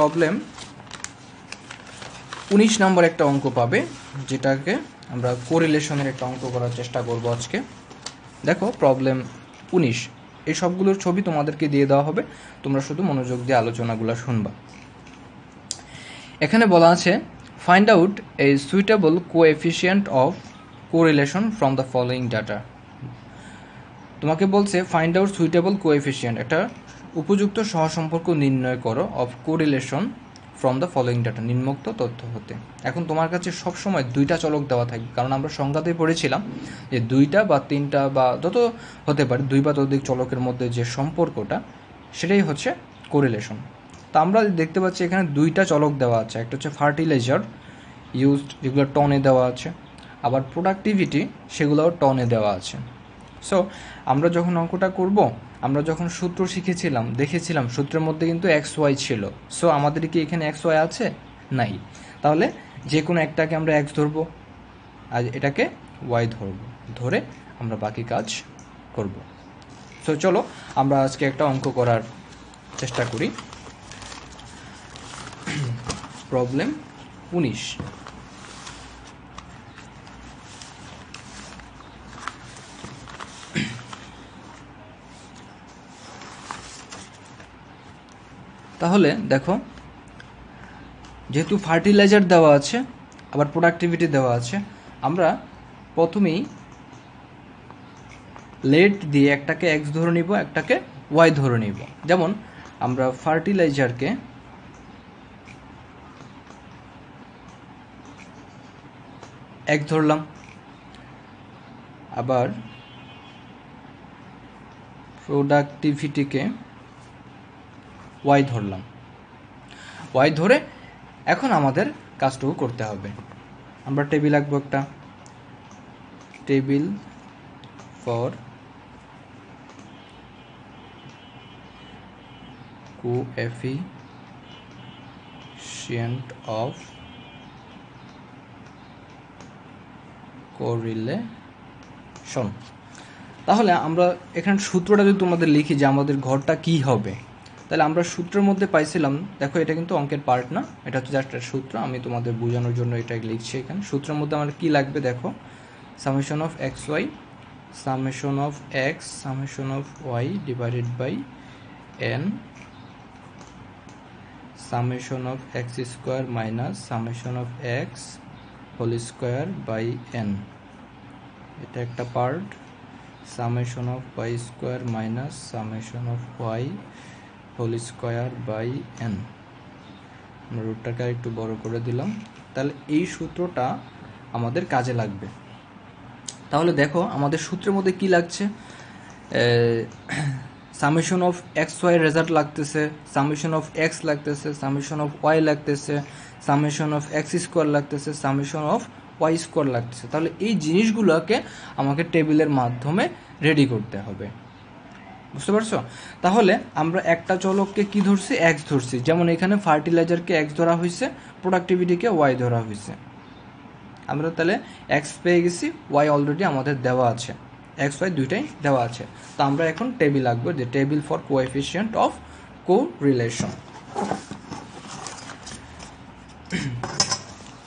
Problem উনিশ নম্বর একটা অঙ্ক পাবে যেটাকে আমরা কোরিলেশনের একটা অঙ্ক করার চেষ্টা করব আজকে দেখো প্রবলেম উনিশ এই সবগুলোর ছবি তোমাদেরকে দিয়ে দেওয়া হবে তোমরা শুধু মনোযোগ দিয়ে আলোচনাগুলো শুনবা এখানে বলা আছে find out a suitable coefficient of correlation from the following data তোমাকে বলছে ফাইন্ড আউট সুইটেবল কোএফিসিয়েন্ট একটা উপযুক্ত সহসম্পর্ক নির্ণয় করো of correlation from the following data নিম্নোক্ত তথ্য হতে এখন তোমার কাছে সবসময় দুইটা চলক দেওয়া থাকবে কারণ আমরা সংজ্ঞাতে পড়েছিলাম যে দুইটা বা তিনটা বা যত হতে পারে দুই বা ততোধিক চলকের মধ্যে যে সম্পর্কটা সেটাই হচ্ছে কোরিলেশন তো আমরা দেখতে পাচ্ছি এখানে দুইটা চলক দেওয়া আছে একটা হচ্ছে ফার্টিলাইজার ইউজড যেগুলো টনে দেওয়া আছে আবার প্রোডাক্টিভিটি সেগুলোও টনে দেওয়া আছে সো আমরা যখন অঙ্কটা করব আমরা যখন সূত্র শিখেছিলাম দেখেছিলাম সূত্রের মধ্যে কিন্তু এক্স ওয়াই ছিল সো আমাদের কি এখানে এক্স ওয়াই আছে নাই তাহলে যে কোনো একটাকে আমরা এক্স ধরবো আর এটাকে ওয়াই ধরবো ধরে আমরা বাকি কাজ করব সো চলো আমরা আজকে একটা অঙ্ক করার চেষ্টা করি প্রবলেম উনিশ তাহলে দেখো যেহেতু ফার্টিলাইজার দেওয়া আছে আবার প্রোডাক্টিভিটি দেওয়া আছে আমরা প্রথমেই লেট দিয়ে একটাকে এক্স ধরে নিব একটাকে ওয়াই ধরে নিব যেমন আমরা ফার্টিলাইজারকে এক ধরলাম আবার প্রোডাক্টিভিটিকে ওয়াই ধরলাম ওয়াই ধরে এখন আমাদের কাজটুকু করতে হবে আমরা টেবিল আঁকবো একটা table for coefficient of correlation তাহলে আমরা এখানে সূত্রটা যদি তোমাদের লিখি যে আমাদের ঘরটা কি হবে তাহলে আমরা সূত্রের মধ্যে পাইছিলাম দেখো এটা কিন্তু অঙ্কের পার্ট না এটা হচ্ছে জাস্ট সূত্র আমি তোমাদের বোঝানোর জন্য এটা লিখছি এখানে সূত্রের মধ্যে আমার কী লাগবে দেখো summation of X Y summation of X summation of Y divided by N summation of X square minus summation of X whole square by N এটা একটা part summation of Y square minus summation of Y whole square by N আমরা রুটটাকে একটু বড় করে দিলাম তাহলে এই সূত্রটা আমাদের কাজে লাগবে তাহলে দেখো আমাদের সূত্রের মধ্যে কি লাগছে summation of X Y result লাগতেছে সামেশন অফ এক্স লাগতেছে সামেশন অফ ওয়াই লাগতেছে সামেশন অফ এক্স স্কোয়ার লাগতেছে সামেশন অফ ওয়াই স্কোয়ার লাগতেছে তাহলে এই জিনিসগুলোকে আমাকে টেবিলের মাধ্যমে রেডি করতে হবে বুঝতে পারছো তাহলে আমরা একটা চলককে কি ধরছি এক্স ধরছি যেমন এখানে ফার্টিলাইজারকে এক্স ধরা হয়েছে প্রোডাক্টিভিটিকে ওয়াই ধরা হয়েছে আমরা তাহলে এক্স পেয়ে গেছি ওয়াই অলরেডি আমাদের দেওয়া আছে এক্স ওয়াই দুইটাই দেওয়া আছে তো আমরা এখন টেবিল আঁকবো যে table for coefficient of correlation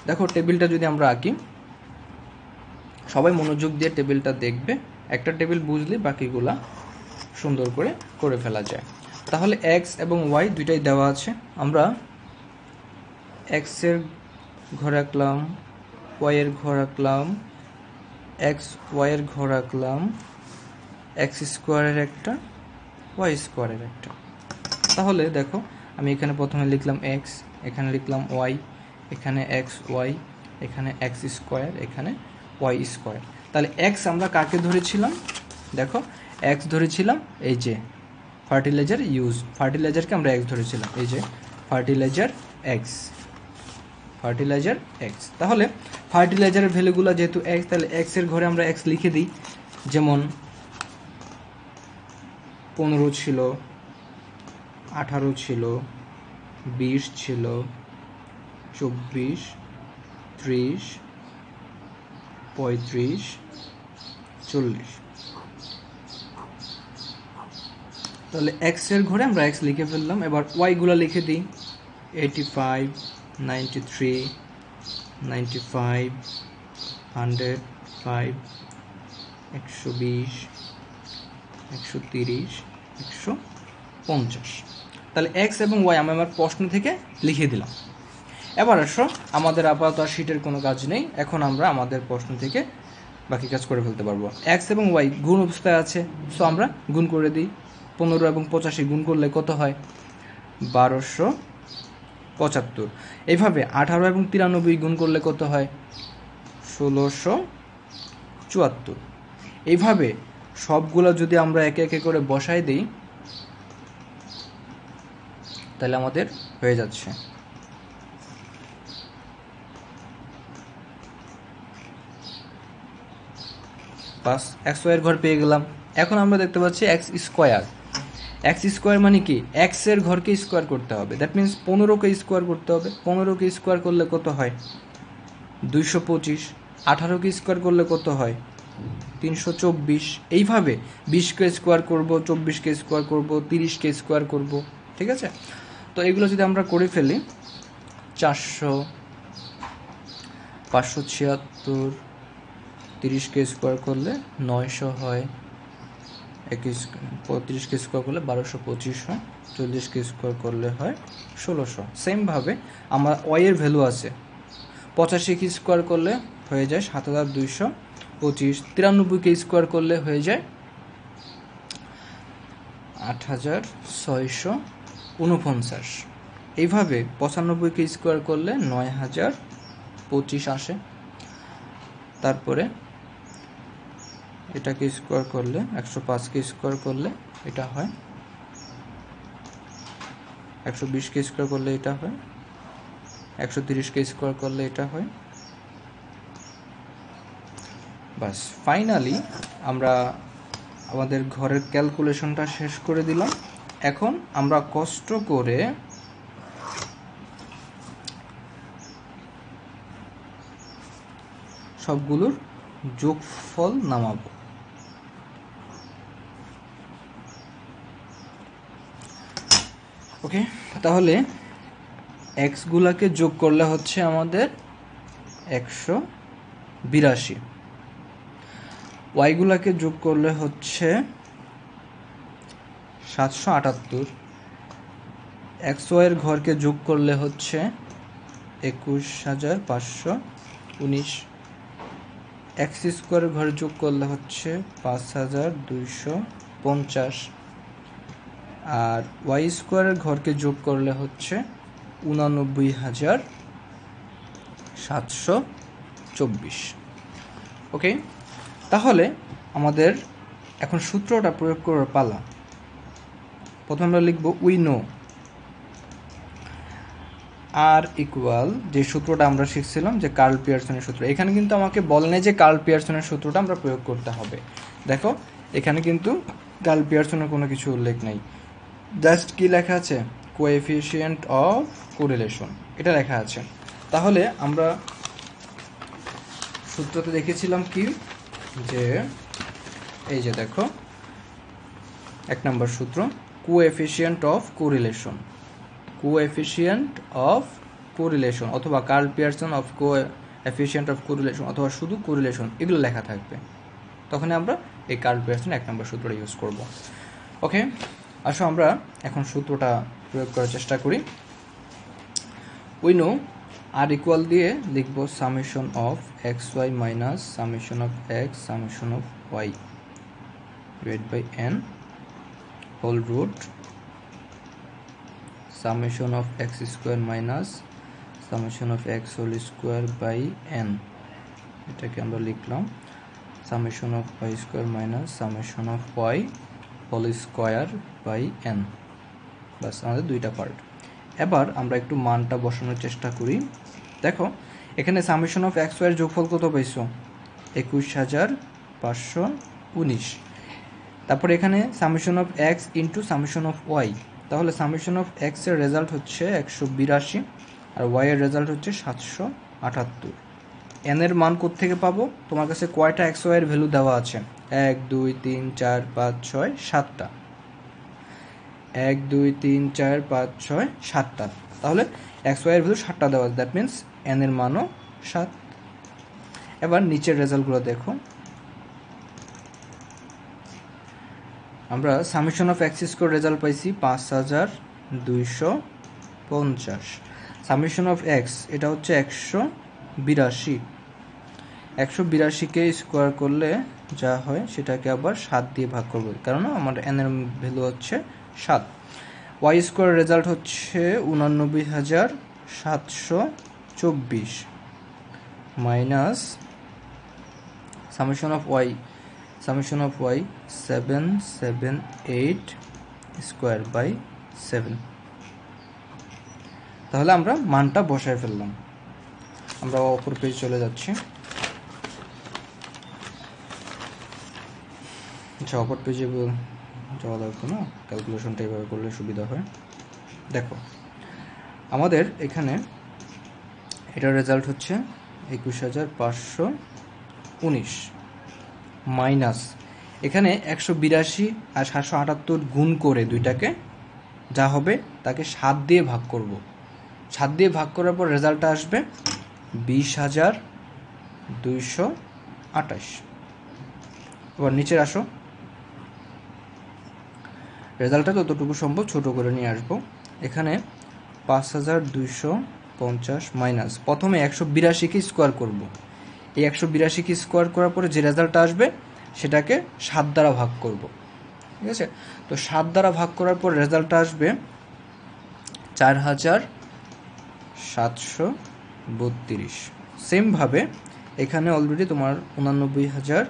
দেখো টেবিলটা যদি আমরা আঁকি সবাই মনোযোগ দিয়ে টেবিলটা দেখবে একটা টেবিল বুঝলি বাকিগুলা সুন্দর করে করে ফেলা যায় তাহলে এক্স এবং ওয়াই দুইটাই দেওয়া আছে আমরা এক্সের ঘর আঁকলাম ওয়াইয়ের ঘর আঁকলাম এক্স ওয়াইয়ের ঘর আঁকলাম এক্স স্কোয়ারের একটা ওয়াই স্কোয়ারের একটা তাহলে দেখো আমি এখানে প্রথমে লিখলাম এক্স এখানে লিখলাম ওয়াই এখানে এক্স ওয়াই এখানে এক্স স্কোয়ার এখানে ওয়াই স্কোয়ার তাহলে এক্স আমরা কাকে ধরেছিলাম দেখো এক্স ধরেছিলাম এই যে ফার্টিলাইজার ইউজ ফার্টিলাইজারকে আমরা এক্স ধরেছিলাম এই যে ফার্টিলাইজার এক্স ফার্টিলাইজার এক্স তাহলে ফার্টিলাইজারের ভ্যালুগুলো যেহেতু এক্স তাহলে এক্সের ঘরে আমরা এক্স লিখে দিই যেমন পনেরো ছিল আঠারো ছিল বিশ ছিল চব্বিশ ত্রিশ পঁয়ত্রিশ চল্লিশ তাহলে এক্স এর ঘরে আমরা এক্স লিখে ফেললাম এবার ওয়াইগুলো লিখে দিই eighty five ninety three ninety five hundred five একশো বিশ একশো তিরিশ একশো পঞ্চাশ তাহলে এক্স এবং ওয়াই আমি আমার প্রশ্ন থেকে লিখে দিলাম এবার আসো আমাদের আপাতত শিটের কোনো কাজ নেই এখন আমরা আমাদের প্রশ্ন থেকে বাকি কাজ করে ফেলতে পারবো এক্স এবং ওয়াই গুণ অবস্থায় আছে সো আমরা গুণ করে দিই পনেরো এবং পঁচাশি গুণ করলে কত হয় বারোশো পঁচাত্তর এইভাবে আঠারো এবং তিরানব্বই গুণ করলে কত হয় ষোলোশো চুয়াত্তর এইভাবে সবগুলো যদি আমরা একে একে করে বসাই দিই তাহলে আমাদের হয়ে যাচ্ছে বাস এক্স ঘর পেয়ে গেলাম এখন আমরা দেখতে পাচ্ছি এক্স স্কোয়ার এক্স স্কোয়ার মানে কি এক্সের ঘরকে স্কোয়ার করতে হবে দ্যাট মিন্স পনেরোকে স্কোয়ার করতে হবে পনেরোকে স্কোয়ার করলে কত হয় দুইশো পঁচিশ আঠারোকে স্কোয়ার করলে কত হয় তিনশো চব্বিশ এইভাবে বিশকে স্কোয়ার করব চব্বিশকে স্কোয়ার করব তিরিশকে স্কোয়ার করব ঠিক আছে তো এগুলো যদি আমরা করে ফেলি চারশো পাঁচশো ছিয়াত্তর তিরিশকে স্কোয়ার করলে নয়শো হয় এক পঁয়ত্রিশ কে স্কোয়ার করলে বারোশো পঁচিশ চল্লিশ কে স্কোয়ার করলে হয় ষোলোশো সেমভাবে আমার ওয়ের ভ্যালু আছে পঁচাশি পঁচাশিকে স্কোয়ার করলে হয়ে যায় সাত হাজার দুইশো পঁচিশ তিরানব্বই কে স্কোয়ার করলে হয়ে যায় আট হাজার ছয়শো উনপঞ্চাশ এইভাবে পঁচানব্বই কে স্কোয়ার করলে নয় হাজার পঁচিশ আসে তারপরে এটাকে স্কোয়ার করলে একশো পাঁচকে স্কোয়ার করলে এটা হয় একশো বিশকে স্কোয়ার করলে এটা হয় একশো তিরিশকে স্কোয়ার করলে এটা হয় বাস ফাইনালি আমরা আমাদের ঘরের ক্যালকুলেশনটা শেষ করে দিলাম এখন আমরা কষ্ট করে সবগুলোর যোগফল নামাবো ওকে তাহলে এক্সগুলাকে যোগ করলে হচ্ছে আমাদের একশো বিরাশি ওয়াইগুলাকে যোগ করলে হচ্ছে সাতশো আটাত্তর এক্স ওয়াইয়ের ঘরকে যোগ করলে হচ্ছে একুশ হাজার পাঁচশো উনিশ এক্স স্কোয়ারের ঘরে যোগ করলে হচ্ছে পাঁচ হাজার দুইশো পঞ্চাশ আর ওয়াই স্কোয়ারের ঘরকে যোগ করলে হচ্ছে উনানব্বই হাজার সাতশো চব্বিশ ওকে তাহলে আমাদের এখন সূত্রটা প্রয়োগ করার পালা প্রথমে আমরা লিখব উই নো আর ইকুয়াল যে সূত্রটা আমরা শিখছিলাম যে কার্ল পিয়ারসনের সূত্র এখানে কিন্তু আমাকে বলেনি যে কার্ল পিয়ারসনের সূত্রটা আমরা প্রয়োগ করতে হবে দেখো এখানে কিন্তু কার্ল পিয়ারসনের কোনো কিছু উল্লেখ নেই জাস্ট কি লেখা আছে কোএফিসিয়েন্ট অফ কোরিলেশন এটা লেখা আছে তাহলে আমরা সূত্রতে দেখেছিলাম কি যে এই যে দেখো এক নম্বর সূত্র coefficient of correlation coefficient of correlation অথবা Karl Pearson of coefficient of correlation অথবা শুধু কোরিলেশন এগুলো লেখা থাকবে তখন আমরা এই কার্ল পিয়ারসন এক নম্বর সূত্রটা ইউজ করব ওকে আসো আমরা এখন সূত্রটা প্রয়োগ করার চেষ্টা করি উই নো আর ইকুয়াল দিয়ে লিখব summation of X Y minus summation of X summation of Y divide by N whole root summation of X square minus summation of X whole square by N এটাকে আমরা লিখলাম summation of Y square minus summation of Y whole square by N বাস আমাদের দুইটা part এবার আমরা একটু মানটা বসানোর চেষ্টা করি দেখো এখানে সামেশন অফ এক্স ওয়াইয়ের যোগফল কত পাইছো একুশ হাজার পাঁচশো উনিশ তারপরে এখানে summation of X into summation of Y তাহলে সামেশন অফ এক্স এর রেজাল্ট হচ্ছে একশো বিরাশি আর ওয়াই এর রেজাল্ট হচ্ছে সাতশো আটাত্তর এন এর মান থেকে পাবো তোমার কাছে কয়টা এক্স ওয়াই এর ভ্যালু দেওয়া আছে এক দুই তিন চার পাঁচ ছয় সাতটা এক দুই তিন চার পাঁচ ছয় সাতটা তাহলে এক্স ওয়াইয়ের ভ্যালু সাতটা দেওয়া আছে দ্যাট মিন্স এন এর মানও সাত এবার নিচের রেজাল্টগুলো দেখো আমরা summation of X square result পাইছি পাঁচ হাজার দুইশো পঞ্চাশ সামেশন অফ এক্স এটা হচ্ছে একশো বিরাশি একশো বিরাশিকে স্কোয়ার করলে যা হয় সেটাকে আবার সাত দিয়ে ভাগ করবো কারণ আমার এন এর ভ্যালু হচ্ছে সাত ওয়াই স্কোয়ার রেজাল্ট হচ্ছে উনানব্বই হাজার সাতশো চব্বিশ minus summation of Y summation of Y seven seven eight square by seven তাহলে আমরা মানটা বসায় ফেললাম আমরা অপর পেজ চলে যাচ্ছি আচ্ছা অপর পেজে যাওয়া দরকার না ক্যালকুলেশনটা এইভাবে করলে সুবিধা হয় দেখো আমাদের এখানে এটার রেজাল্ট হচ্ছে একুশ হাজার পাঁচশো উনিশ মাইনাস এখানে একশো বিরাশি আর সাতশো আটাত্তর গুণ করে দুইটাকে যা হবে তাকে সাত দিয়ে ভাগ করব সাত দিয়ে ভাগ করার পর রেজাল্টটা আসবে বিশ হাজার দুইশো আটাশ এবার নিচে আসো রেজাল্টটা যতটুকু সম্ভব ছোট করে নিয়ে আসবো এখানে পাঁচ হাজার দুইশো পঞ্চাশ মাইনাস প্রথমে একশো বিরাশিকে স্কোয়ার করব। এই একশো বিরাশিকে স্কোয়ার করার পরে যে রেজাল্টটা আসবে সেটাকে সাত দ্বারা ভাগ করব। ঠিক আছে তো সাত দ্বারা ভাগ করার পর রেজাল্টটা আসবে চার হাজার সাতশো বত্রিশ সেমভাবে এখানে অলরেডি তোমার উনানব্বই হাজার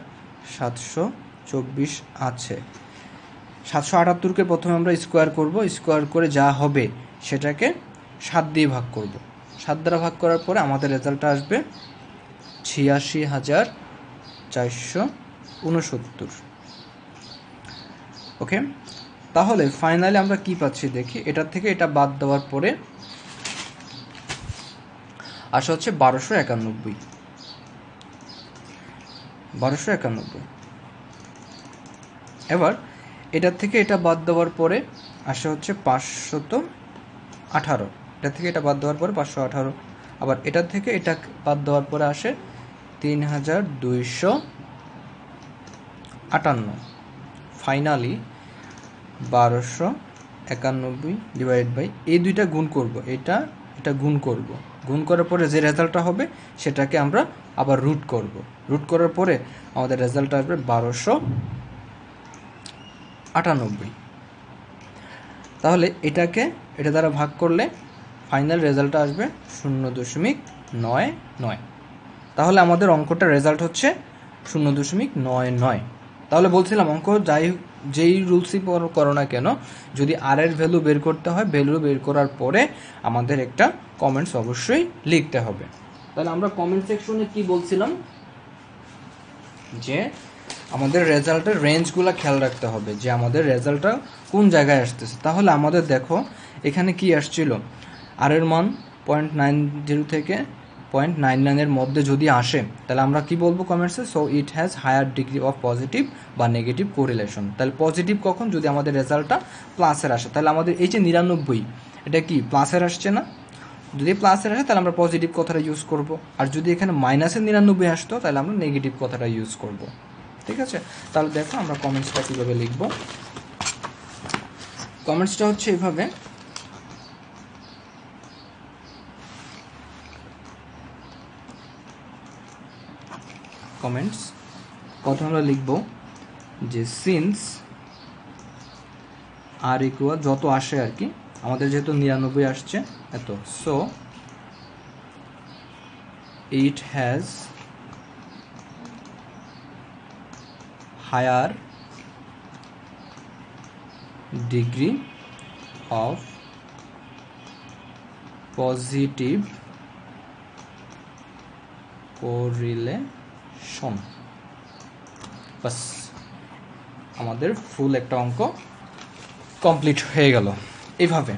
সাতশো চব্বিশ আছে সাতশো আটাত্তরকে প্রথমে আমরা স্কোয়ার করব স্কোয়ার করে যা হবে সেটাকে সাত দিয়ে ভাগ করব সাত দ্বারা ভাগ করার পরে আমাদের রেজাল্টটা আসবে ছিয়াশি হাজার চারশো উনসত্তর ওকে তাহলে ফাইনালি আমরা কি পাচ্ছি দেখি এটার থেকে এটা বাদ দেওয়ার পরে আসা হচ্ছে বারোশো একানব্বই বারোশো একানব্বই এবার এটার থেকে এটা বাদ দেওয়ার পরে আসে হচ্ছে পাঁচশত আঠারো এটা থেকে এটা বাদ দেওয়ার পরে পাঁচশো আঠারো আবার এটার থেকে এটা বাদ দেওয়ার পরে আসে তিন হাজার দুইশো আটান্ন ফাইনালি বারোশো একানব্বই ডিভাইড বাই এই দুইটা গুণ করব এটা এটা গুণ করব গুণ করার পরে যে রেজাল্টটা হবে সেটাকে আমরা আবার রুট করব রুট করার পরে আমাদের রেজাল্ট আসবে বারোশো আটানব্বই তাহলে এটাকে এটা দ্বারা ভাগ করলে ফাইনাল রেজাল্ট আসবে শূন্য দশমিক নয় নয় তাহলে আমাদের অঙ্কটার রেজাল্ট হচ্ছে শূন্য দশমিক নয় নয় তাহলে বলছিলাম অঙ্ক যাই যেই রুলসই করো না কেন যদি আর এর ভ্যালু বের করতে হয় ভ্যালু বের করার পরে আমাদের একটা কমেন্টস অবশ্যই লিখতে হবে তাহলে আমরা কমেন্ট সেকশনে কি বলছিলাম যে আমাদের রেজাল্টের রেঞ্জগুলো খেয়াল রাখতে হবে যে আমাদের রেজাল্টটা কোন জায়গায় আসতেছে তাহলে আমাদের দেখো এখানে কি আসছিল আর এর মান পয়েন্ট নাইন জিরো থেকে পয়েন্ট নাইন নাইনের মধ্যে যদি আসে তাহলে আমরা কি বলবো কমেন্টসে so it has higher degree of positive বা নেগেটিভ কোরিলেশন তাহলে পজিটিভ কখন যদি আমাদের রেজাল্টটা প্লাসের আসে তাহলে আমাদের এই যে নিরানব্বই এটা কি প্লাসের আসছে না যদি প্লাসের আসে তাহলে আমরা পজিটিভ কথাটা ইউজ করব আর যদি এখানে মাইনাসের নিরানব্বই আসতো তাহলে আমরা নেগেটিভ কথাটা ইউজ করবো ঠিক আছে তাহলে দেখো আমরা কমেন্টসটা কীভাবে লিখব কমেন্টসটা হচ্ছে এইভাবে কমেন্টস প্রথমে আমরা লিখব যে সিন্স আর ইকুয়াল যত আসে আর কি আমাদের যেহেতু নিরানব্বই আসছে এত so it has higher degree of positive correlation বাস আমাদের ফুল একটা অঙ্ক কমপ্লিট হয়ে গেল এইভাবে